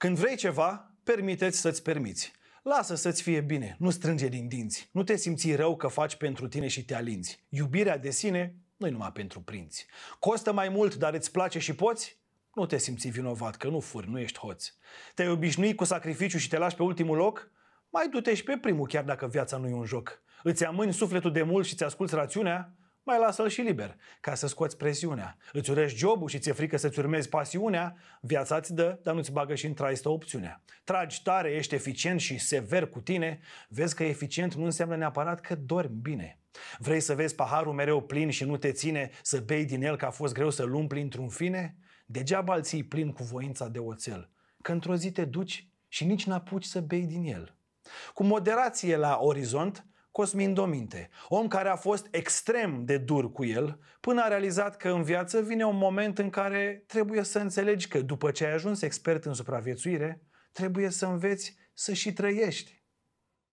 Când vrei ceva, permiteți să-ți permiți. Lasă să-ți fie bine, nu strânge din dinți. Nu te simți rău că faci pentru tine și te alinzi. Iubirea de sine nu e numai pentru prinți. Costă mai mult, dar îți place și poți? Nu te simți vinovat că nu furi, nu ești hoț. Te-ai obișnuit cu sacrificiu și te lași pe ultimul loc? Mai du-te și pe primul, chiar dacă viața nu e un joc. Îți amâni sufletul de mult și ți asculți rațiunea? mai lasă-l și liber, ca să scoți presiunea. Îți urești jobul și ți-e frică să-ți urmezi pasiunea, viața ți dă, dar nu-ți bagă și în traistă opțiunea. Tragi tare, ești eficient și sever cu tine, vezi că eficient nu înseamnă neapărat că dormi bine. Vrei să vezi paharul mereu plin și nu te ține să bei din el că a fost greu să-l umpli într-un fine? Degeaba îl ții plin cu voința de oțel, că într-o zi te duci și nici n-apuci să bei din el. Cu moderație la orizont, Cosmin Dominte, om care a fost extrem de dur cu el, până a realizat că în viață vine un moment în care trebuie să înțelegi că după ce ai ajuns expert în supraviețuire, trebuie să înveți să și trăiești.